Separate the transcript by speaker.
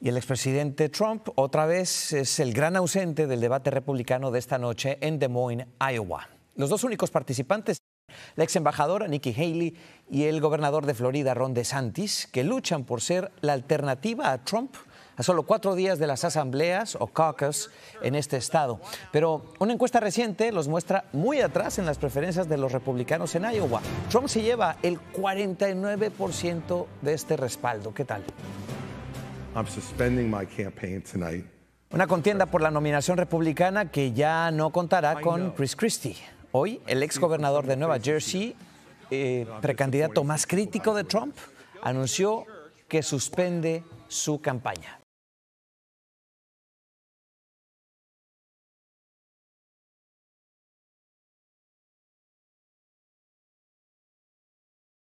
Speaker 1: Y el expresidente Trump otra vez es el gran ausente del debate republicano de esta noche en Des Moines, Iowa. Los dos únicos participantes, la ex embajadora Nikki Haley y el gobernador de Florida, Ron DeSantis, que luchan por ser la alternativa a Trump a solo cuatro días de las asambleas o caucus en este estado. Pero una encuesta reciente los muestra muy atrás en las preferencias de los republicanos en Iowa. Trump se lleva el 49% de este respaldo. ¿Qué tal? Una contienda por la nominación republicana que ya no contará con Chris Christie. Hoy, el ex gobernador de Nueva Jersey, eh, precandidato más crítico de Trump, anunció que suspende su
Speaker 2: campaña.